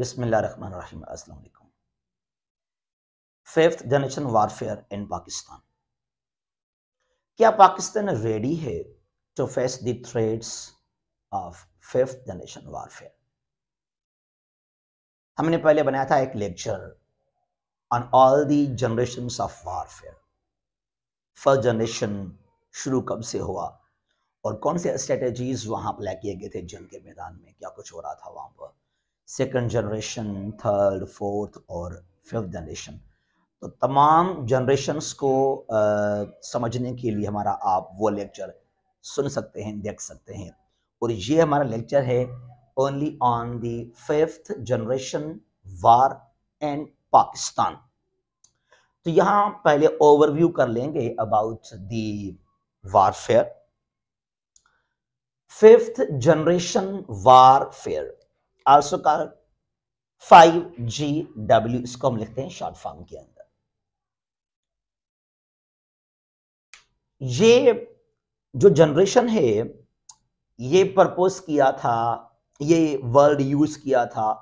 बिसमीम अस्सलाम fifth generation warfare in Pakistan क्या पाकिस्तान रेडी है to face the threats of fifth generation warfare हमने पहले बनाया था एक lecture on all the generation of warfare first generation शुरू कब से हुआ और कौन से स्ट्रेटजीज वहां अप्लाई किए गए थे जंग के मैदान में क्या कुछ हो रहा था वहां पर सेकेंड जनरेशन थर्ड फोर्थ और फिफ्थ जनरेशन तो तमाम जनरेशन्स को आ, समझने के लिए हमारा आप वो लेक्चर सुन सकते हैं देख सकते हैं और ये हमारा लेक्चर है only on the fifth generation war and Pakistan तो यहाँ पहले ओवरव्यू कर लेंगे about the warfare fifth generation warfare also call five G W इसको हम लिखते हैं शॉर्ट फॉर्म के अंदर ये जो जनरेशन है ये प्रपोज किया था ये वर्ड यूज किया था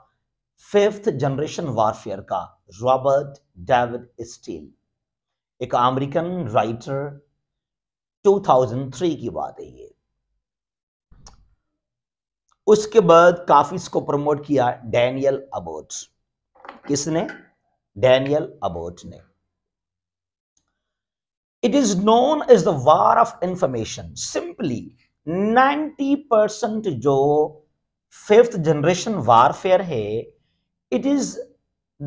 फिफ्थ जनरेशन वारफेयर का रॉबर्ट डेविड स्टील एक अमेरिकन राइटर 2003 की बात है ये उसके बाद काफी इसको प्रमोट किया डैनियल अबोट किसने डैनियल अबोट ने it is known as the war of information simply 90% जो फिफ्थ जनरेशन वारफेयर है it is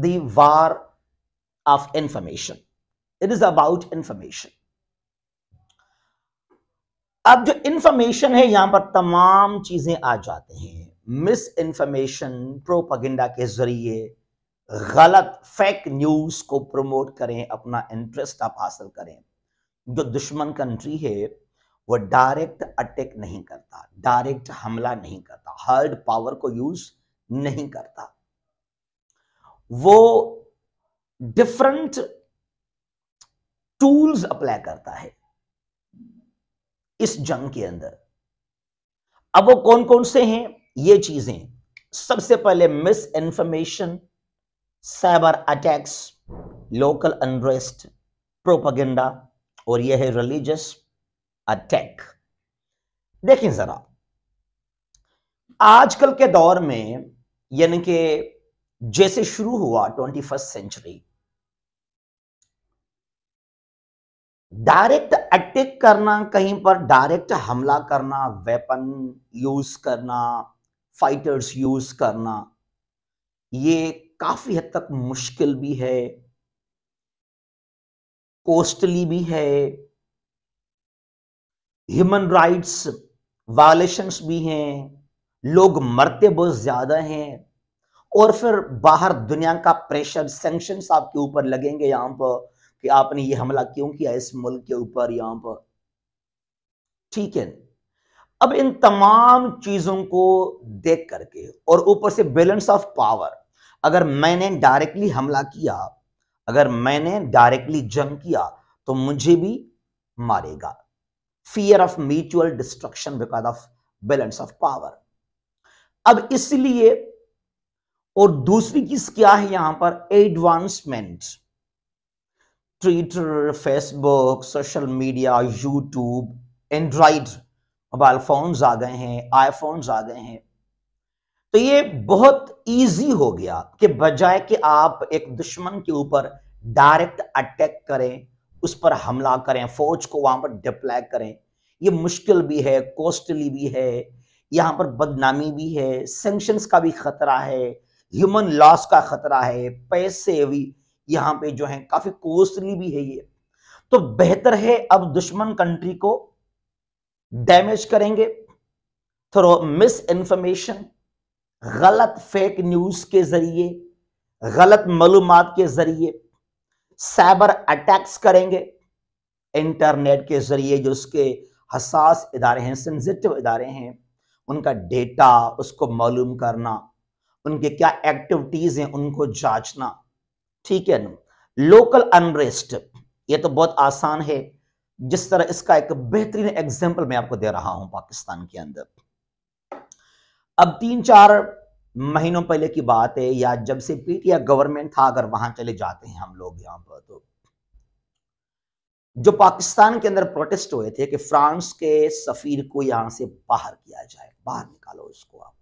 the war of information it is about information अब जो इंफॉर्मेशन है यहां पर तमाम चीजें आ जाते हैं मिस इंफॉर्मेशन प्रोपगेंडा के जरिए गलत फेक न्यूज को प्रमोट करें अपना इंटरेस्ट आप हासिल करें जो दुश्मन कंट्री है वो डायरेक्ट अटैक नहीं करता डायरेक्ट हमला नहीं करता हर्ड पावर को यूज नहीं करता वो डिफरेंट टूल्स अप्लाई करता है इस जंग के अंदर अब वो कौन कौन से हैं ये चीजें सबसे पहले misinformation cyber attacks local unrest propaganda और यह है रिलीजियस अटैक देखें जरा आजकल के दौर में यानी कि जैसे शुरू हुआ twenty first century direct attack करना कहीं पर डायरेक्ट हमला करना वेपन यूज करना फाइटर्स यूज करना ये काफी हद तक मुश्किल भी है कोस्टली भी है ह्यूमन राइट्स वायोलेशंस भी हैं लोग मरते बहुत ज्यादा हैं और फिर बाहर दुनिया का प्रेशर सेंक्शन आपके ऊपर लगेंगे यहां पर कि आपने ये हमला क्यों किया इस मुल्क के ऊपर यहां पर ठीक है अब इन तमाम चीजों को देख करके और ऊपर से बैलेंस ऑफ पावर अगर मैंने डायरेक्टली हमला किया अगर मैंने डायरेक्टली जंग किया तो मुझे भी मारेगा fear of mutual destruction because of balance of power अब इसलिए और दूसरी चीज क्या है यहां पर advancement Twitter Facebook social media YouTube Android mobile phones आ गए हैं आईफोन्स आ गए हैं तो ये बहुत इजी हो गया कि बजाय कि आप एक दुश्मन के ऊपर डायरेक्ट अटैक करें उस पर हमला करें फौज को वहां पर डिप्लाई करें ये मुश्किल भी है कॉस्टली भी है यहाँ पर बदनामी भी है सेंक्शंस का भी खतरा है ह्यूमन लॉस का खतरा है पैसे भी यहाँ पे जो है काफी कोस्टली भी है ये तो बेहतर है अब दुश्मन कंट्री को डैमेज करेंगे थ्रो मिस इन्फॉर्मेशन गलत फेक न्यूज के जरिए गलत मालूम के जरिए साइबर अटैक्स करेंगे इंटरनेट के जरिए जो उसके हसास इदारे हैं सेंसिटिव इदारे हैं उनका डेटा उसको मालूम करना उनके क्या एक्टिविटीज़ हैं उनको जांचना ठीक है ना लोकल अनरेस्ट ये तो बहुत आसान है जिस तरह इसका एक बेहतरीन एग्जाम्पल मैं आपको दे रहा हूं पाकिस्तान के अंदर अब तीन चार महीनों पहले की बात है या जब से पीटीआई गवर्नमेंट था अगर वहां चले जाते हैं हम लोग यहां पर तो जो पाकिस्तान के अंदर प्रोटेस्ट हुए थे कि फ्रांस के सफीर को यहां से बाहर किया जाए बाहर निकालो उसको आप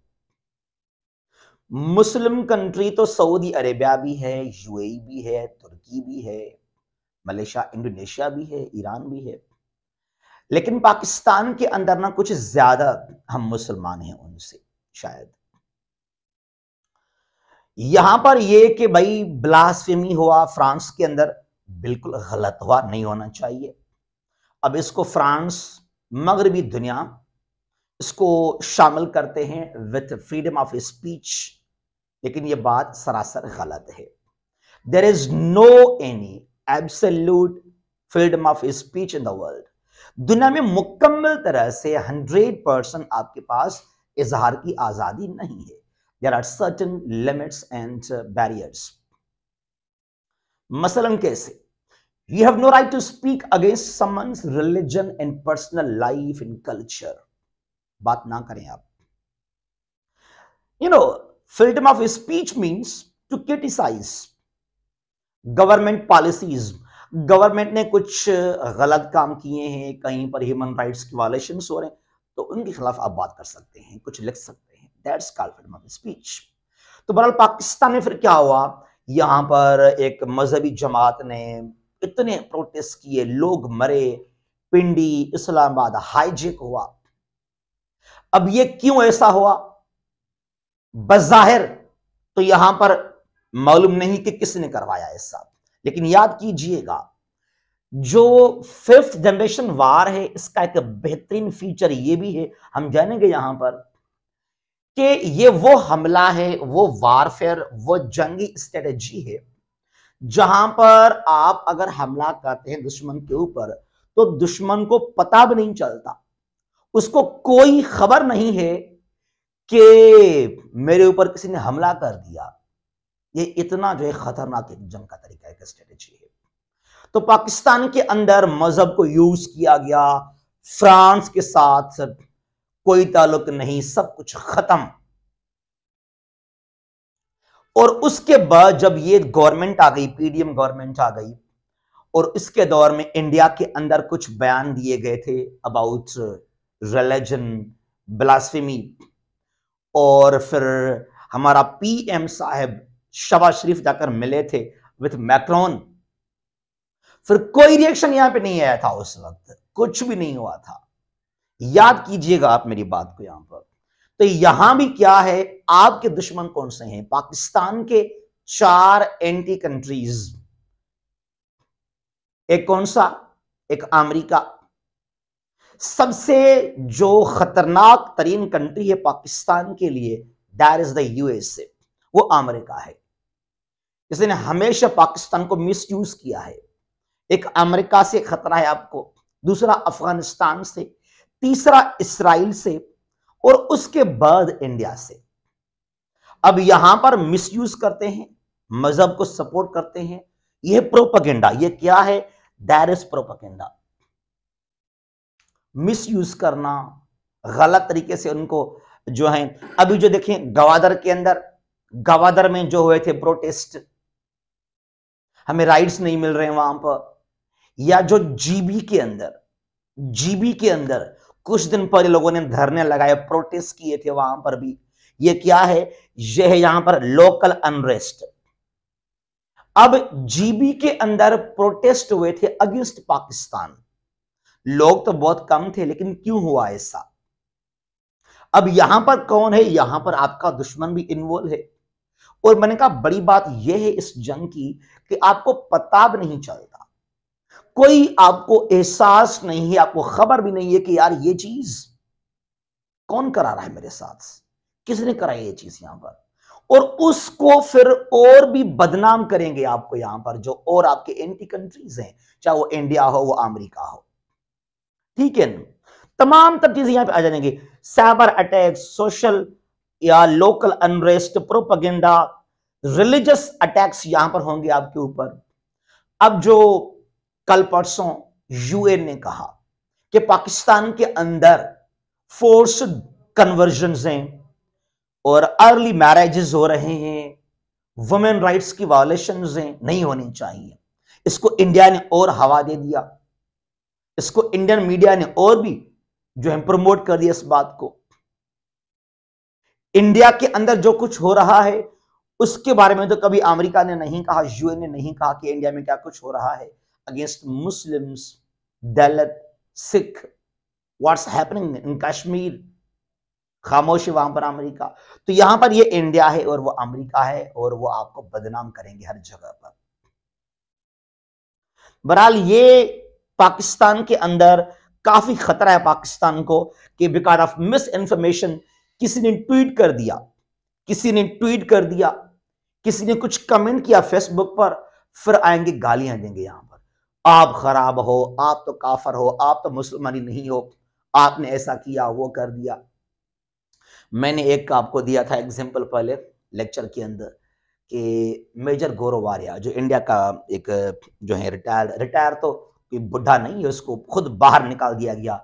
मुस्लिम कंट्री तो सऊदी अरेबिया भी है यूएई भी है तुर्की भी है मलेशिया इंडोनेशिया भी है ईरान भी है लेकिन पाकिस्तान के अंदर ना कुछ ज्यादा हम मुसलमान हैं उनसे शायद यहां पर यह कि भाई ब्लास्फेमी हुआ फ्रांस के अंदर बिल्कुल गलत हुआ नहीं होना चाहिए अब इसको फ्रांस मगरबी दुनिया इसको शामिल करते हैं विथ फ्रीडम ऑफ स्पीच लेकिन यह बात सरासर गलत है there is no any absolute freedom of speech in the world दुनिया में मुकम्मल तरह से हंड्रेड परसेंट आपके पास इजहार की आज़ादी नहीं है there are certain limits and barriers मसलन कैसे you have no right to speak against someone's religion and personal life and culture बात ना करें आप you you know know, freedom of speech means to criticize government policies government ने कुछ गलत काम किए हैं कहीं पर ह्यूमन राइट्स की वायलेशन हो रहे हैं तो उनके खिलाफ आप बात कर सकते हैं कुछ लिख सकते हैं that's call freedom of speech तो बहरहाल पाकिस्तान में फिर क्या हुआ यहां पर एक मजहबी जमात ने इतने प्रोटेस्ट किए लोग मरे पिंडी इस्लामाबाद हाईजेक हुआ अब ये क्यों ऐसा हुआ बज़ाहिर तो यहां पर मालूम नहीं कि किसने करवाया ऐसा लेकिन याद कीजिएगा जो फिफ्थ जनरेशन वार है इसका एक बेहतरीन फीचर यह भी है हम जानेंगे यहां पर कि ये वो हमला है वो वारफेयर वो जंगी स्ट्रेटजी है जहां पर आप अगर हमला करते हैं दुश्मन के ऊपर तो दुश्मन को पता भी नहीं चलता उसको कोई खबर नहीं है कि मेरे ऊपर किसी ने हमला कर दिया ये इतना जो है खतरनाक एक जंग का तरीका एक स्ट्रेटेजी है तो पाकिस्तान के अंदर मजहब को यूज किया गया फ्रांस के साथ सब कोई ताल्लुक नहीं सब कुछ खत्म और उसके बाद जब ये गवर्नमेंट आ गई पीडीएम गवर्नमेंट आ गई और इसके दौर में इंडिया के अंदर कुछ बयान दिए गए थे अबाउट रिलीजन ब्लास्फेमी और फिर हमारा पीएम साहब शबाज शरीफ जाकर मिले थे विथ मैक्रॉन फिर कोई रिएक्शन यहां पे नहीं आया था उस वक्त कुछ भी नहीं हुआ था याद कीजिएगा आप मेरी बात को यहां पर तो यहां भी क्या है आपके दुश्मन कौन से हैं पाकिस्तान के चार एंटी कंट्रीज एक कौन सा एक अमेरिका सबसे जो खतरनाक तरीन कंट्री है पाकिस्तान के लिए दैर इज द यूएसए वो अमेरिका है इसने हमेशा पाकिस्तान को यूज किया है एक अमेरिका से खतरा है आपको दूसरा अफगानिस्तान से तीसरा इसराइल से और उसके बाद इंडिया से अब यहां पर यूज करते हैं मजहब को सपोर्ट करते हैं यह प्रोपगेंडा यह क्या है दैर इज प्रोपगेंडा मिसयूज़ करना गलत तरीके से उनको जो है अभी जो देखें गवादर के अंदर गवादर में जो हुए थे प्रोटेस्ट हमें राइट्स नहीं मिल रहे हैं वहां पर या जो जीबी के अंदर जीबी के अंदर कुछ दिन पहले लोगों ने धरने लगाए प्रोटेस्ट किए थे वहां पर भी ये क्या है ये है यहां पर लोकल अनरेस्ट अब जीबी के अंदर प्रोटेस्ट हुए थे अगेंस्ट पाकिस्तान लोग तो बहुत कम थे लेकिन क्यों हुआ ऐसा अब यहां पर कौन है यहां पर आपका दुश्मन भी इन्वॉल्व है और मैंने कहा बड़ी बात यह है इस जंग की कि आपको पता भी नहीं चलता कोई आपको एहसास नहीं है आपको खबर भी नहीं है कि यार ये चीज कौन करा रहा है मेरे साथ किसने कराई ये चीज यहां पर और उसको फिर और भी बदनाम करेंगे आपको यहां पर जो और आपके एंटी कंट्रीज हैं चाहे वो इंडिया हो वो अमेरिका हो ठीक है तमाम तब चीजें यहां पे आ जाएंगी साइबर अटैक सोशल या local unrest propaganda religious attacks यहां पर होंगे आपके ऊपर अब जो कल परसों यूएन ने कहा कि पाकिस्तान के अंदर फोर्स कन्वर्जन हैं और अर्ली मैरिजेस हो रहे हैं वुमेन राइट्स की वायोलेशन हैं नहीं होनी चाहिए इसको इंडिया ने और हवा दे दिया इसको इंडियन मीडिया ने और भी जो है प्रमोट कर दिया इस बात को इंडिया के अंदर जो कुछ हो रहा है उसके बारे में तो कभी अमेरिका ने नहीं कहा यूएन ने नहीं कहा कि इंडिया में क्या कुछ हो रहा है against Muslims Dalit Sikh what's happening in Kashmir खामोश है वहां पर अमेरिका तो यहां पर ये इंडिया है और वो अमेरिका है और वो आपको बदनाम करेंगे हर जगह पर बहरहाल ये पाकिस्तान के अंदर काफी खतरा है पाकिस्तान को कि बिकॉज ऑफ मिस इंफॉर्मेशन किसी ने ट्वीट कर दिया किसी ने ट्वीट कर दिया किसी ने कुछ कमेंट किया फेसबुक पर फिर आएंगे गालियां देंगे यहां पर आप खराब हो आप तो काफर हो आप तो मुसलमानी नहीं हो आपने ऐसा किया वो कर दिया मैंने एक आपको दिया था एग्जाम्पल पहले लेक्चर के अंदर कि मेजर गौरव आर्या जो इंडिया का एक जो है रिटायर्ड रिटायर तो कि बुढ़ा नहीं है उसको खुद बाहर निकाल दिया गया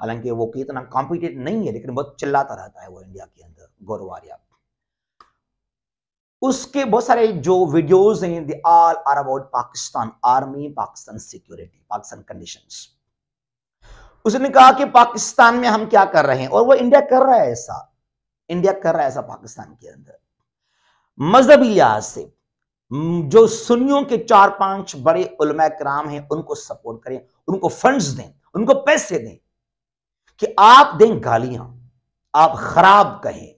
हालांकि वो इतना कॉम्पिटेटिव नहीं है लेकिन बहुत चिल्लाता रहता है वो इंडिया के अंदर गौरव आर्या उसके बहुत सारे जो वीडियोज हैं they all are about Pakistan army Pakistan security Pakistan condition उसने कहा कि पाकिस्तान में हम क्या कर रहे हैं और वो इंडिया कर रहा है ऐसा इंडिया कर रहा है ऐसा पाकिस्तान के अंदर मजहबी लिहाज से हम्म, जो सुनियों के चार पांच बड़े उलमा कराम हैं उनको सपोर्ट करें उनको फंड्स दें उनको पैसे दें कि आप दें गालियां आप खराब कहें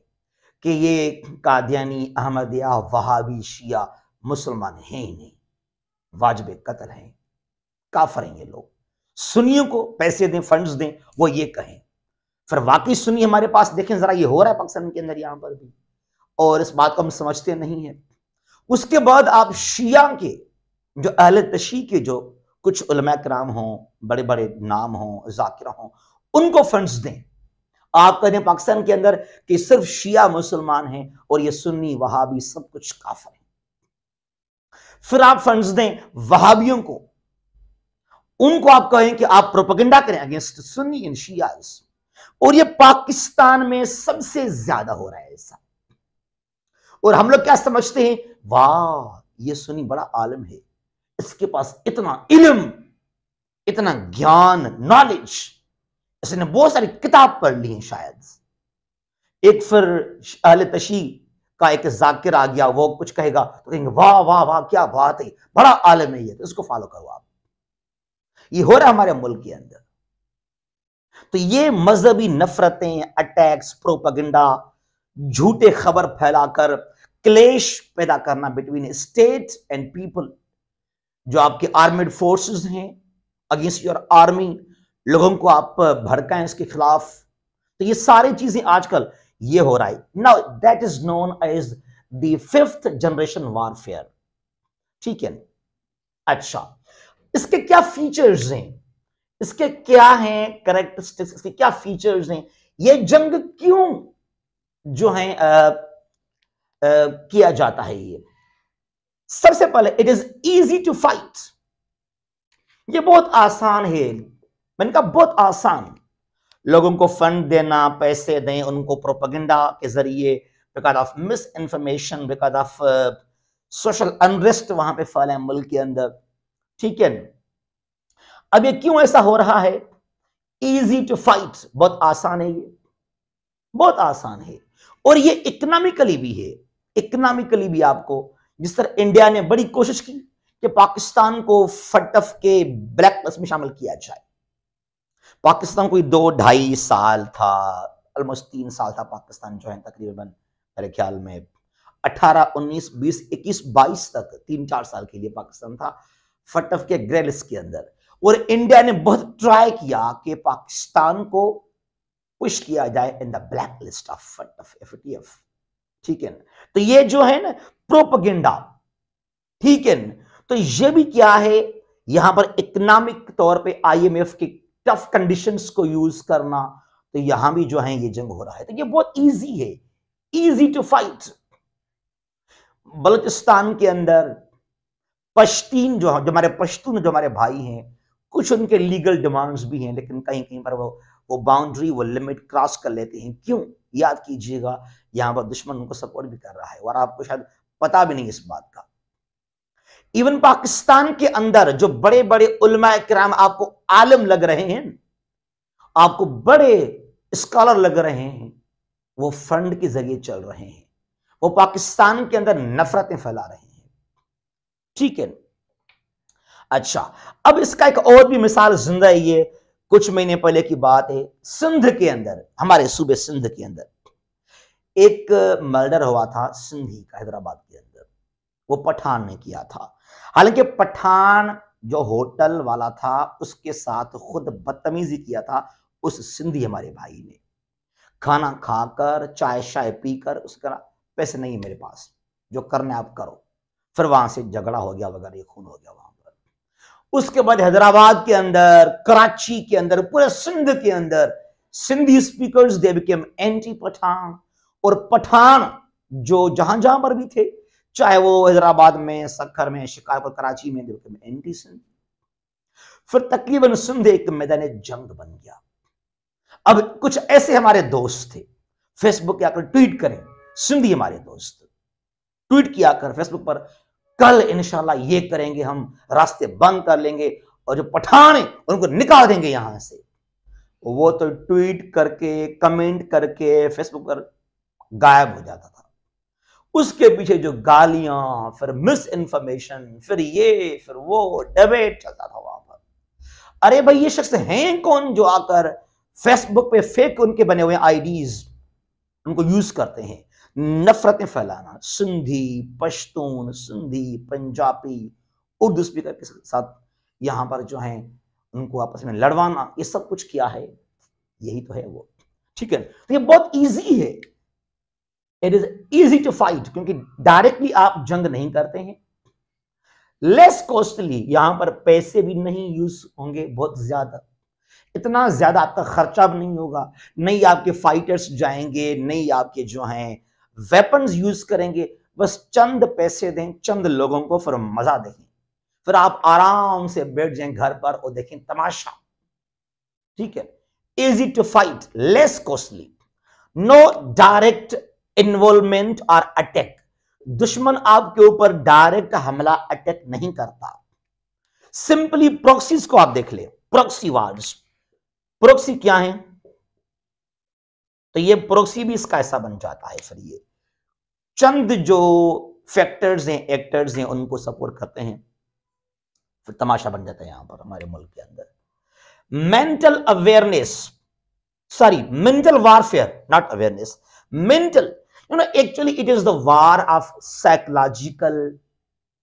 कि ये कादियानी अहमदिया वहाबी शिया मुसलमान हैं ही नहीं वाजब कत्ल हैं काफर हैं ये लोग सुनियों को पैसे दें फंड्स दें वो ये कहें फिर वाकई सुनिए हमारे पास देखें जरा ये हो रहा है पाकिस्तान के अंदर यहां पर भी और इस बात को हम समझते नहीं है उसके बाद आप शिया के जो अहल तशी के जो कुछ उलमा कराम हों बड़े बड़े नाम हों जाकिर हों उनको फंड्स दें आप कह दें पाकिस्तान के अंदर कि सिर्फ शिया मुसलमान हैं और ये सुन्नी वहाबी सब कुछ काफर है फिर आप फंड्स दें वहाबियों को उनको आप कहें कि आप प्रोपगेंडा करें अगेंस्ट सुन्नी इन शिया और ये पाकिस्तान में सबसे ज्यादा हो रहा है ऐसा और हम लोग क्या समझते हैं वाह ये सुनी बड़ा आलम है इसके पास इतना इलम इतना ज्ञान नॉलेज इसने बहुत सारी किताब पढ़ ली है शायद एक फिर अहल तशी का एक जाकिर आ गया वो कुछ कहेगा तो कहेंगे वाह वाह वाह क्या बात है बड़ा आलम है ये तो इसको फॉलो करो आप ये हो रहा है हमारे मुल्क के अंदर तो ये मजहबी नफरतें अटैक्स प्रोपगेंडा झूठे खबर फैलाकर क्लेश पैदा करना बिटवीन स्टेट एंड पीपल जो आपके आर्मीड फोर्सेस हैं अगेंस्ट योर आर्मी लोगों को आप भड़काएं इसके खिलाफ तो ये सारी चीजें आजकल ये हो रहा है now that is known as the fifth generation warfare ठीक है अच्छा इसके क्या फीचर्स हैं इसके क्या हैं करेक्टरिस्टिक्स इसके क्या फीचर्स हैं ये जंग क्यों जो है आ, आ, किया जाता है ये सबसे पहले it is easy to fight ये बहुत आसान है मैंने कहा बहुत आसान लोगों को फंड देना पैसे दें उनको प्रोपगेंडा के जरिए because of misinformation because of social unrest वहां पे फैला है मुल्क के अंदर ठीक है अब ये क्यों ऐसा हो रहा है इजी टू फाइट बहुत आसान है ये बहुत आसान है और ये इकोनॉमिकली भी है इकोनॉमिकली भी आपको जिस तरह इंडिया ने बड़ी कोशिश की कि पाकिस्तान को फटफ के ब्लैक में शामिल किया जाए पाकिस्तान कोई दो ढाई साल था ऑलमोस्ट तीन साल था पाकिस्तान जो है तकरीबन मेरे ख्याल में 18, 19, 20, 21, 22 तक तीन चार साल के लिए पाकिस्तान था फटफ के ग्रे लिस्ट के अंदर और इंडिया ने बहुत ट्राई किया कि पाकिस्तान को पुश किया जाए in the black list of F F ठीक है तो ये जो है ना प्रोपगेंडा ठीक है तो ये भी क्या है यहां पर इकोनॉमिक तौर पे आईएमएफ के टफ कंडीशंस को यूज करना तो यहां भी जो है ये जंग हो रहा है तो ये बहुत इजी है इजी टू फाइट बलूचिस्तान के अंदर पश्तीन जो जो हमारे पश्तून जो हमारे भाई हैं कुछ उनके लीगल डिमांड्स भी हैं लेकिन कहीं कहीं पर वो वो बाउंड्री वो लिमिट क्रॉस कर लेते हैं क्यों याद कीजिएगा यहाँ पर दुश्मन उनको सपोर्ट भी कर रहा है और आपको शायद पता भी नहीं इस बात का इवन पाकिस्तान के अंदर जो बड़े बड़े उलमा कराम आपको आलम लग रहे हैं आपको बड़े स्कॉलर लग रहे हैं वो फंड के जरिए चल रहे हैं वो पाकिस्तान के अंदर नफरतें फैला रहे हैं ठीक है अच्छा अब इसका एक और भी मिसाल जिंदा है ये कुछ महीने पहले की बात है सिंध के अंदर हमारे सूबे सिंध के अंदर एक मर्डर हुआ था सिंधी का हैदराबाद के अंदर वो पठान ने किया था हालांकि पठान जो होटल वाला था उसके साथ खुद बदतमीजी किया था उस सिंधी हमारे भाई ने खाना खाकर चाय शाय पीकर उसका पैसे नहीं मेरे पास जो करने आप करो फिर वहां से झगड़ा हो गया वगैरह खून हो गया वहां उसके बाद हैदराबाद के अंदर कराची के अंदर पूरे सिंध के अंदर Sindhi speakers they became anti Pathan और पठान जो जहां जहां पर भी थे चाहे वो हैदराबाद में सखर में शिकारपुर कराची में दे एंटी सिंध फिर तकरीबन सिंध एक मैदान जंग बन गया अब कुछ ऐसे हमारे दोस्त थे फेसबुक आकर ट्वीट करें सिंधी हमारे दोस्त ट्वीट किया कर फेसबुक पर कल इनशाला ये करेंगे हम रास्ते बंद कर लेंगे और जो पठान है उनको निकाल देंगे यहां से वो तो ट्वीट करके कमेंट करके फेसबुक पर गायब हो जाता था उसके पीछे जो गालियां फिर मिस इन्फॉर्मेशन फिर ये फिर वो डिबेट चलता था वहां पर अरे भाई ये शख्स हैं कौन जो आकर फेसबुक पे फेक उनके बने हुए आईडीज उनको यूज करते हैं नफरतें फैलाना सिंधी पश्तून सिंधी पंजाबी उर्दू स्पीकर के साथ यहाँ पर जो है उनको आपस में लड़वाना ये सब कुछ किया है यही तो है वो ठीक है तो ये बहुत इजी है it is easy to fight क्योंकि डायरेक्टली आप जंग नहीं करते हैं लेस कॉस्टली यहां पर पैसे भी नहीं यूज होंगे बहुत ज्यादा इतना ज्यादा आपका खर्चा भी नहीं होगा नहीं आपके फाइटर्स जाएंगे नहीं आपके जो हैं वेपन्स यूज करेंगे बस चंद पैसे दें चंद लोगों को फिर मजा देखें फिर आप आराम से बैठ जाएं घर पर और देखें तमाशा ठीक है easy to fight less costly no direct involvement और अटैक दुश्मन आपके ऊपर डायरेक्ट हमला अटैक नहीं करता सिंपली प्रोक्सीज को आप देख ले प्रोक्सी वार्ड्स प्रोक्सी क्या है तो ये प्रोक्सी भी इसका ऐसा बन जाता है फिर ये चंद जो फैक्टर्स हैं एक्टर्स हैं उनको सपोर्ट करते हैं फिर तमाशा बन जाता है यहां पर हमारे मुल्क के अंदर mental awareness sorry mental warfare not awareness mental you know actually it is the war of psychological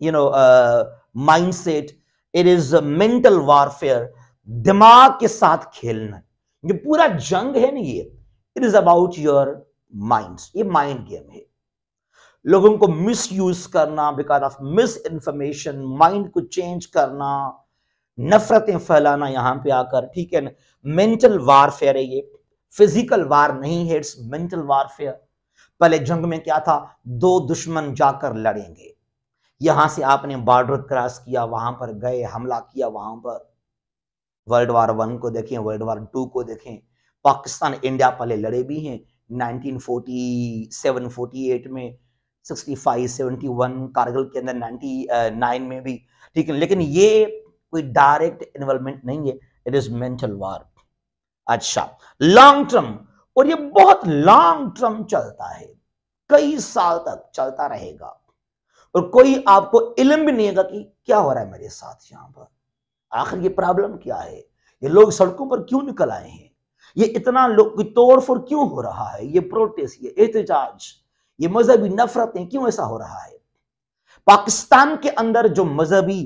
you know uh, mindset it is a दिमाग के साथ खेलना ये पूरा जंग है ना ये it is about your mind ये माइंड गेम है लोगों को मिस यूज करना because of misinformation mind को चेंज करना नफरतें फैलाना यहाँ पे आकर ठीक है ना मेंटल वारफेयर है ये फिजिकल वार नहीं है इट्स मेंटल वारफेयर पहले जंग में क्या था दो दुश्मन जाकर लड़ेंगे यहां से आपने बॉर्डर क्रॉस किया वहां पर गए हमला किया वहां पर वर्ल्ड वार वन को देखें वर्ल्ड वार टू को देखें पाकिस्तान इंडिया पहले लड़े भी हैं 1947 48 में 65, 71 कारगिल के अंदर 99 में भी ठीक है लेकिन ये कोई डायरेक्ट इन्वॉल्वमेंट नहीं है इट इज मेंटल वार अच्छा लॉन्ग टर्म और ये बहुत लॉन्ग टर्म चलता है कई साल तक चलता रहेगा और कोई आपको इलम भी नहीं है कि क्या हो रहा है मेरे साथ यहाँ पर आखिर ये प्रॉब्लम क्या है ये लोग सड़कों पर क्यों निकल आए हैं ये इतना लोग की तोड़फोड़ क्यों हो रहा है ये प्रोटेस्ट ये एहतजाज ये मजहबी नफरतें क्यों ऐसा हो रहा है पाकिस्तान के अंदर जो मजहबी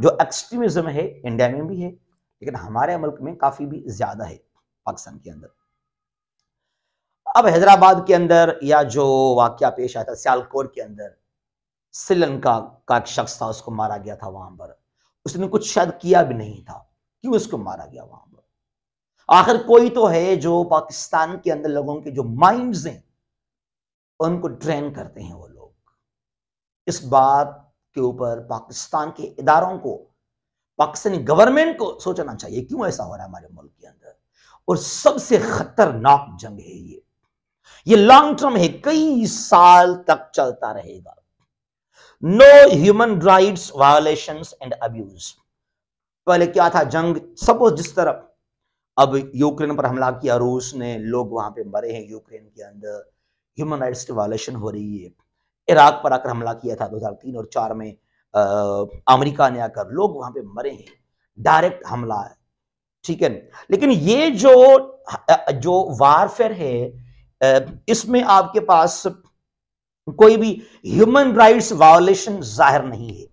जो एक्सट्रीमिज्म है इंडिया में भी है लेकिन हमारे मुल्क में काफी भी ज्यादा है पाकिस्तान के अंदर अब हैदराबाद के अंदर या जो वाक्य पेश आया था सियालकोट के अंदर श्रीलंका का एक शख्स था उसको मारा गया था वहां पर उसने कुछ शायद किया भी नहीं था क्यों उसको मारा गया वहां पर आखिर कोई तो है जो पाकिस्तान के अंदर लोगों के जो माइंड्स हैं और उनको ड्रेन करते हैं वो लोग इस बात के ऊपर पाकिस्तान के इदारों को पाकिस्तानी गवर्नमेंट को सोचना चाहिए क्यों ऐसा हो रहा है हमारे मुल्क के अंदर और सबसे खतरनाक जंग है ये ये लॉन्ग टर्म है कई साल तक चलता रहेगा no human rights violation and abuse पहले क्या था जंग सपोज जिस तरफ अब यूक्रेन पर हमला किया रूस ने लोग वहां पे मरे हैं यूक्रेन के अंदर ह्यूमन राइट्स की वायलेशन हो रही है इराक पर आकर हमला किया था 2003 और 4 में आ, अमेरिका ने आकर लोग वहां पे मरे हैं डायरेक्ट हमला है ठीक है लेकिन ये जो जो वारफेयर है इसमें आपके पास कोई भी ह्यूमन राइट्स वायोलेशन जाहिर नहीं है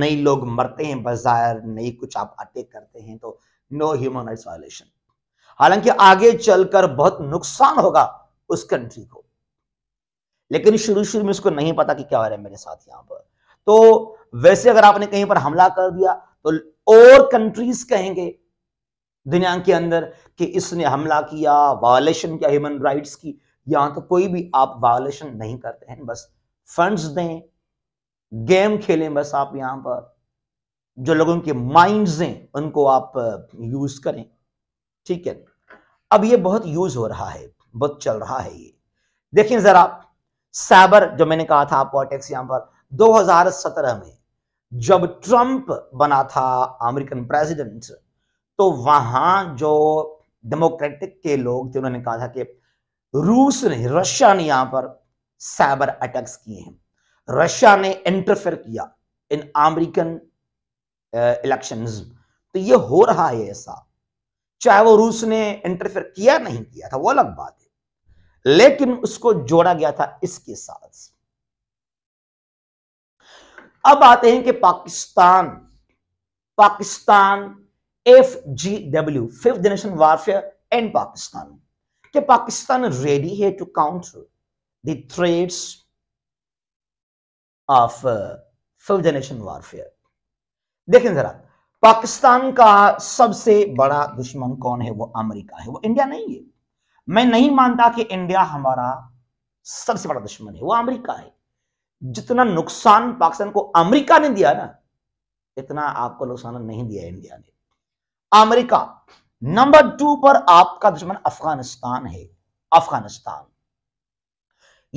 नई लोग मरते हैं बाजार नई कुछ आप अटैक करते हैं तो नो ह्यूमन राइट्स वायोलेशन हालांकि आगे चलकर बहुत नुकसान होगा उस कंट्री को लेकिन शुरू शुरू में उसको नहीं पता कि क्या हो रहा है मेरे साथ यहां पर तो वैसे अगर आपने कहीं पर हमला कर दिया तो और कंट्रीज कहेंगे दुनिया के अंदर कि इसने हमला किया वायोलेशन किया ह्यूमन राइट्स की यहां तो कोई भी आप वायोलेशन नहीं करते हैं बस फंड्स दें गेम खेलें बस आप यहां पर जो लोगों के माइंड्स हैं उनको आप यूज करें ठीक है अब ये बहुत यूज हो रहा है बहुत चल रहा है ये देखिए जरा साइबर जो मैंने कहा था पॉलिटिक्स यहां पर 2017 में जब ट्रंप बना था अमेरिकन प्रेसिडेंट तो वहां जो डेमोक्रेटिक के लोग थे उन्होंने कहा था कि रूस ने रशिया ने यहां पर साइबर अटैक्स किए हैं रशिया ने इंटरफेयर किया इन अमेरिकन इलेक्शन तो ये हो रहा है ऐसा चाहे वो रूस ने इंटरफेयर किया नहीं किया था वो अलग बात है लेकिन उसको जोड़ा गया था इसके साथ अब आते हैं कि Pakistan Pakistan F G W fifth generation warfare and Pakistan के पाकिस्तान रेडी है to counter the threats of fifth generation warfare देखें जरा पाकिस्तान का सबसे बड़ा दुश्मन कौन है वो अमेरिका है वो इंडिया नहीं है मैं नहीं मानता कि इंडिया हमारा सबसे बड़ा दुश्मन है वो अमेरिका है जितना नुकसान पाकिस्तान को अमेरिका ने दिया ना इतना आपको नुकसान नहीं दिया इंडिया ने अमेरिका नंबर टू पर आपका दुश्मन अफगानिस्तान है अफगानिस्तान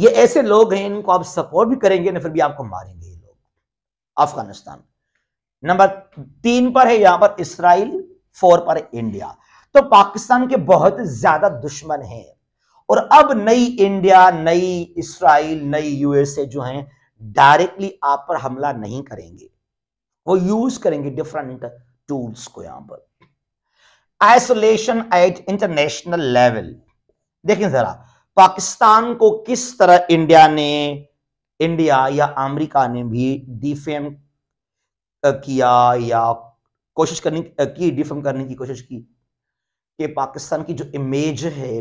ये ऐसे लोग हैं इनको आप सपोर्ट भी करेंगे ना फिर भी आपको मारेंगे ये लोग अफगानिस्तान नंबर तीन पर है यहां पर इसराइल फोर पर इंडिया तो पाकिस्तान के बहुत ज्यादा दुश्मन हैं और अब नई इंडिया नई इसराइल नई यूएसए जो हैं डायरेक्टली आप पर हमला नहीं करेंगे वो यूज करेंगे डिफरेंट टूल्स को यहां पर आइसोलेशन एट इंटरनेशनल लेवल देखें जरा पाकिस्तान को किस तरह इंडिया ने इंडिया या अमेरिका ने भी डिफेम किया या कोशिश करने की डिफेम करने की कोशिश की कि पाकिस्तान की जो इमेज है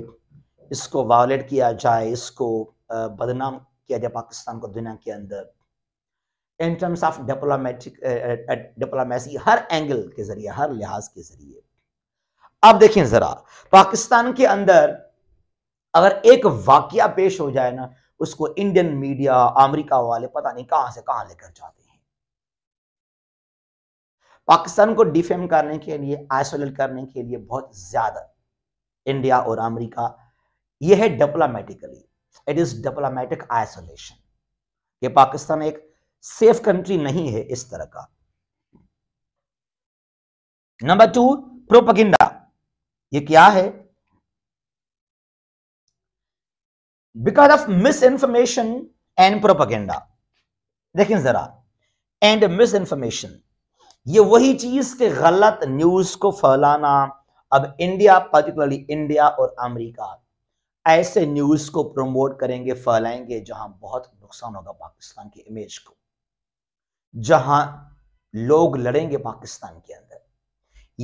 इसको वायलेट किया जाए इसको बदनाम किया जाए पाकिस्तान को दुनिया के अंदर in terms of diplomatic diplomacy हर एंगल के जरिए हर लिहाज के जरिए अब देखें ज़रा पाकिस्तान के अंदर अगर एक वाक्य पेश हो जाए ना उसको इंडियन मीडिया अमेरिका वाले पता नहीं कहाँ से कहाँ लेकर जाते पाकिस्तान को डिफेम करने के लिए आइसोलेट करने के लिए बहुत ज़्यादा इंडिया और अमेरिका यह है diplomatically it is diplomatic isolation ये पाकिस्तान एक सेफ कंट्री नहीं है इस तरह का नंबर टू प्रोपगिंडा ये क्या है because of misinformation and propaganda देखें जरा एंड मिस इन्फॉर्मेशन ये वही चीज के गलत न्यूज को फैलाना अब इंडिया पर्टिकुलरली इंडिया और अमेरिका ऐसे न्यूज को प्रमोट करेंगे फैलाएंगे जहां बहुत नुकसान होगा पाकिस्तान की इमेज को जहां लोग लड़ेंगे पाकिस्तान के अंदर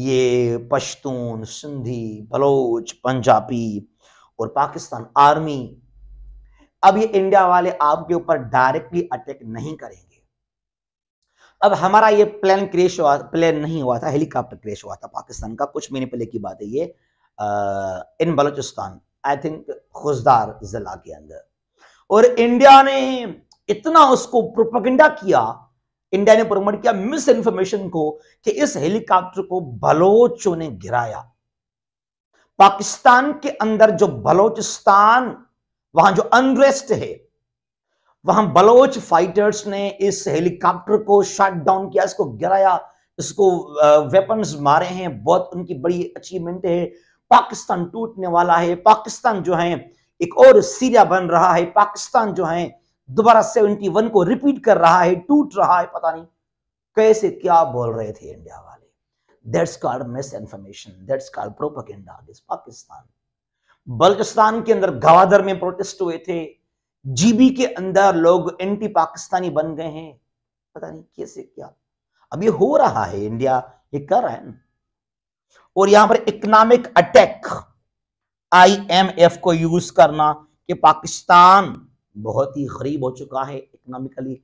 ये पश्तून सिंधी बलोच पंजाबी और पाकिस्तान आर्मी अब ये इंडिया वाले आपके ऊपर डायरेक्टली अटैक नहीं करेंगे अब हमारा ये प्लान क्रेश हुआ प्लान नहीं हुआ था हेलीकॉप्टर क्रेश हुआ था पाकिस्तान का कुछ महीने पहले की बात है ये आ, इन बलूचिस्तान आई थिंक खुशदार जिला के अंदर और इंडिया ने इतना उसको प्रोपगेंडा किया इंडिया ने प्रमोट किया मिस इन्फॉर्मेशन को कि इस हेलीकॉप्टर को बलोचों ने गिराया पाकिस्तान के अंदर जो बलोचिस्तान वहां जो अनरेस्ट है वहां बलोच फाइटर्स ने इस हेलीकॉप्टर को शट डाउन किया इसको गिराया इसको वेपन्स मारे हैं बहुत उनकी बड़ी अचीवमेंट है पाकिस्तान टूटने वाला है पाकिस्तान जो है एक और सीरिया बन रहा है पाकिस्तान जो है दोबारा वन को रिपीट कर रहा है टूट रहा है पता नहीं कैसे क्या बोल रहे थे इंडिया वाले that's called misinformation that's called this Pakistan Balochistan के अंदर गवादर में प्रोटेस्ट हुए थे जीबी के अंदर लोग एंटी पाकिस्तानी बन गए हैं पता नहीं कैसे क्या अब ये हो रहा है इंडिया ये कर रहा है और यहां पर इकोनॉमिक अटैक आईएमएफ को यूज करना कि पाकिस्तान बहुत ही गरीब हो चुका है इकोनॉमिकली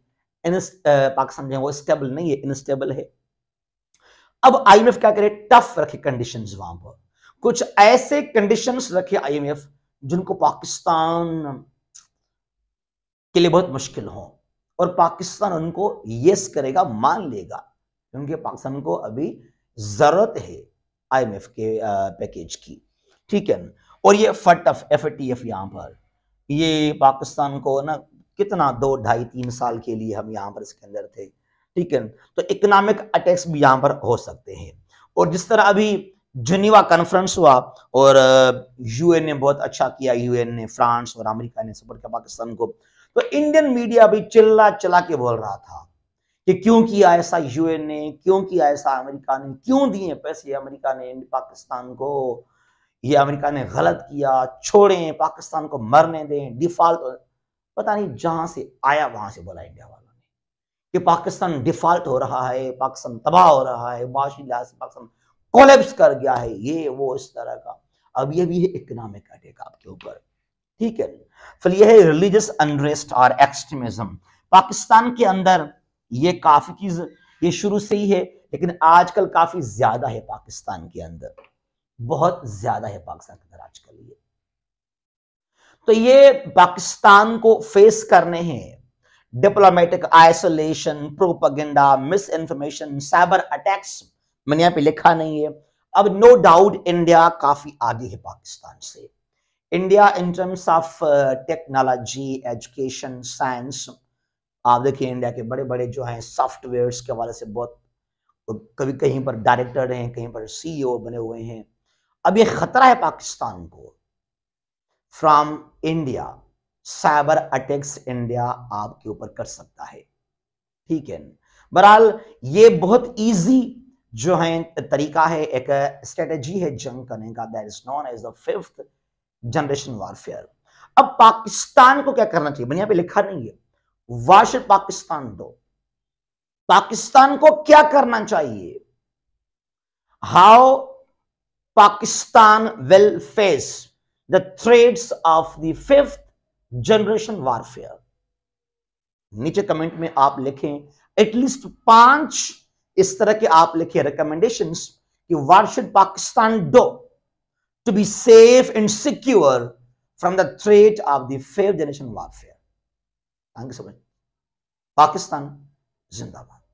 पाकिस्तान जो है वो स्टेबल नहीं है इनस्टेबल है अब आईएमएफ क्या करे टफ रखे कंडीशंस वहां पर कुछ ऐसे कंडीशंस रखे आईएमएफ जिनको पाकिस्तान के लिए बहुत मुश्किल हो और पाकिस्तान उनको यस करेगा मान लेगा क्योंकि पाकिस्तान को अभी जरूरत है आईएमएफ के पैकेज की ठीक है और ये फटफ एफ टी एफ यहाँ पर ये पाकिस्तान को ना कितना दो ढाई तीन साल के लिए हम यहाँ पर इसके अंदर थे ठीक है तो इकोनॉमिक अटैक्स भी यहाँ पर हो सकते हैं और जिस तरह अभी जुनीवा कॉन्फ्रेंस हुआ और यूएन ने बहुत अच्छा किया यूएन ने फ्रांस और अमेरिका ने सपोर्ट किया पाकिस्तान को तो इंडियन मीडिया भी चिल्ला चिल्ला के बोल रहा था कि क्यों किया ऐसा यूएन ने क्यों किया ऐसा अमेरिका ने क्यों दिए पैसे अमेरिका ने पाकिस्तान को ये अमेरिका ने गलत किया छोड़ें पाकिस्तान को मरने दें डिफॉल्ट पता नहीं जहां से आया वहां से बोला इंडिया वालों ने कि पाकिस्तान डिफॉल्ट हो रहा है पाकिस्तान तबाह हो रहा है माशी लिहाज से पाकिस्तान कोलेप्स कर गया है ये वो इस तरह का अब ये भी इकोनॉमिक अटैक आपके ऊपर ठीक है फिर यह है रिलीजियस अनरेस्ट और एक्सट्रीमिज्म पाकिस्तान के अंदर ये काफी चीज ये शुरू से ही है लेकिन आजकल काफी ज्यादा है पाकिस्तान के अंदर बहुत ज्यादा है पाकिस्तान के अंदर आजकल ये तो ये पाकिस्तान को फेस करने हैं diplomatic isolation propaganda misinformation cyber attacks मैंने यहां पे लिखा नहीं है अब नो डाउट इंडिया काफी आगे है पाकिस्तान से India in terms of technology education science आप देखिए इंडिया के बड़े बड़े जो हैं सॉफ्टवेयर्स के हवाले से बहुत कभी कहीं पर डायरेक्टर हैं कहीं पर सीईओ बने हुए हैं अब ये खतरा है पाकिस्तान को from India cyber attacks India आपके ऊपर कर सकता है ठीक है बहरहाल ये बहुत इजी जो है तरीका है एक स्ट्रेटेजी है जंग करने का that is known as the fifth generation warfare अब पाकिस्तान को क्या करना चाहिए मैंने यहां पे लिखा नहीं है वाश पाकिस्तान दो पाकिस्तान को क्या करना चाहिए how Pakistan will face the threats of the fifth generation warfare नीचे कमेंट में आप लिखें एटलीस्ट पांच इस तरह के आप लिखे रिकमेंडेशंस कि what should Pakistan do to be safe and secure from the threat of the fifth generation warfare. Thank you so much. Pakistan Zindabad.